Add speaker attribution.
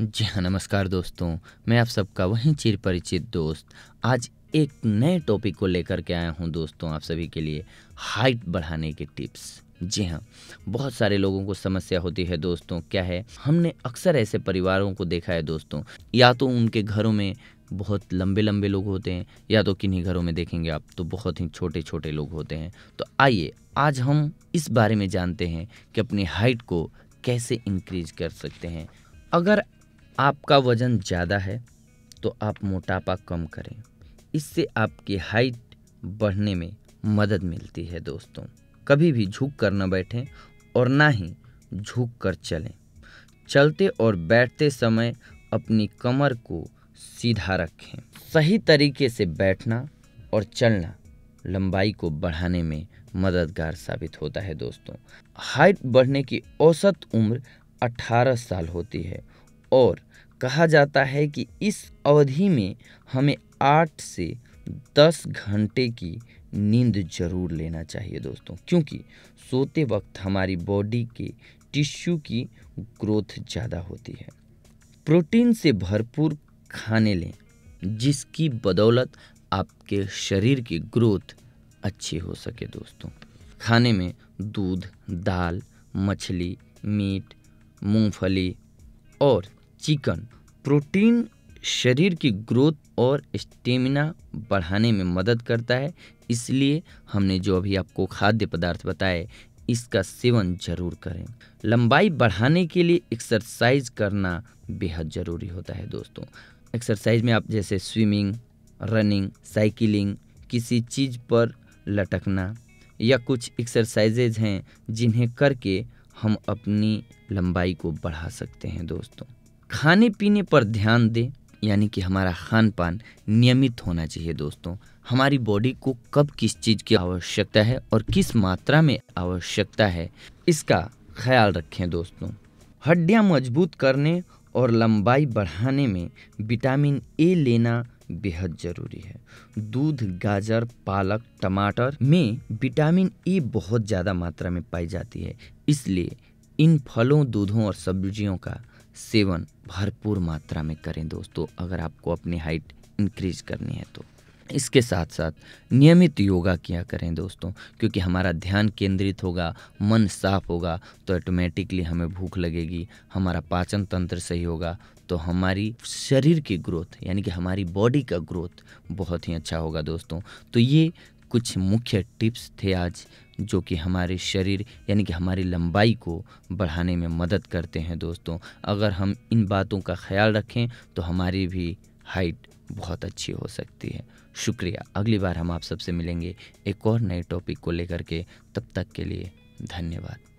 Speaker 1: जी हाँ नमस्कार दोस्तों मैं आप सबका वहीं चिर परिचित दोस्त आज एक नए टॉपिक को लेकर के आया हूँ दोस्तों आप सभी के लिए हाइट बढ़ाने के टिप्स जी हाँ बहुत सारे लोगों को समस्या होती है दोस्तों क्या है हमने अक्सर ऐसे परिवारों को देखा है दोस्तों या तो उनके घरों में बहुत लंबे लंबे लोग होते हैं या तो किन्हीं घरों में देखेंगे आप तो बहुत ही छोटे छोटे लोग होते हैं तो आइए आज हम इस बारे में जानते हैं कि अपनी हाइट को कैसे इंक्रीज कर सकते हैं अगर आपका वज़न ज़्यादा है तो आप मोटापा कम करें इससे आपकी हाइट बढ़ने में मदद मिलती है दोस्तों कभी भी झुक कर न बैठें और ना ही झुक कर चलें चलते और बैठते समय अपनी कमर को सीधा रखें सही तरीके से बैठना और चलना लंबाई को बढ़ाने में मददगार साबित होता है दोस्तों हाइट बढ़ने की औसत उम्र 18 साल होती है और कहा जाता है कि इस अवधि में हमें आठ से दस घंटे की नींद जरूर लेना चाहिए दोस्तों क्योंकि सोते वक्त हमारी बॉडी के टिश्यू की ग्रोथ ज़्यादा होती है प्रोटीन से भरपूर खाने लें जिसकी बदौलत आपके शरीर की ग्रोथ अच्छी हो सके दोस्तों खाने में दूध दाल मछली मीट मूंगफली और चिकन प्रोटीन शरीर की ग्रोथ और स्टेमिना बढ़ाने में मदद करता है इसलिए हमने जो अभी आपको खाद्य पदार्थ बताए इसका सेवन जरूर करें लंबाई बढ़ाने के लिए एक्सरसाइज करना बेहद ज़रूरी होता है दोस्तों एक्सरसाइज में आप जैसे स्विमिंग रनिंग साइकिलिंग किसी चीज़ पर लटकना या कुछ एक्सरसाइजेज हैं जिन्हें करके हम अपनी लंबाई को बढ़ा सकते हैं दोस्तों खाने पीने पर ध्यान दें यानी कि हमारा खान पान नियमित होना चाहिए दोस्तों हमारी बॉडी को कब किस चीज़ की आवश्यकता है और किस मात्रा में आवश्यकता है इसका ख्याल रखें दोस्तों हड्डियाँ मजबूत करने और लंबाई बढ़ाने में विटामिन ए लेना बेहद ज़रूरी है दूध गाजर पालक टमाटर में विटामिन ए बहुत ज़्यादा मात्रा में पाई जाती है इसलिए इन फलों दूधों और सब्जियों का सेवन भरपूर मात्रा में करें दोस्तों अगर आपको अपनी हाइट इंक्रीज करनी है तो इसके साथ साथ नियमित योगा किया करें दोस्तों क्योंकि हमारा ध्यान केंद्रित होगा मन साफ होगा तो ऑटोमेटिकली हमें भूख लगेगी हमारा पाचन तंत्र सही होगा तो हमारी शरीर की ग्रोथ यानी कि हमारी बॉडी का ग्रोथ बहुत ही अच्छा होगा दोस्तों तो ये कुछ मुख्य टिप्स थे आज जो कि हमारे शरीर यानी कि हमारी लंबाई को बढ़ाने में मदद करते हैं दोस्तों अगर हम इन बातों का ख्याल रखें तो हमारी भी हाइट बहुत अच्छी हो सकती है शुक्रिया अगली बार हम आप सबसे मिलेंगे एक और नए टॉपिक को लेकर के तब तक के लिए धन्यवाद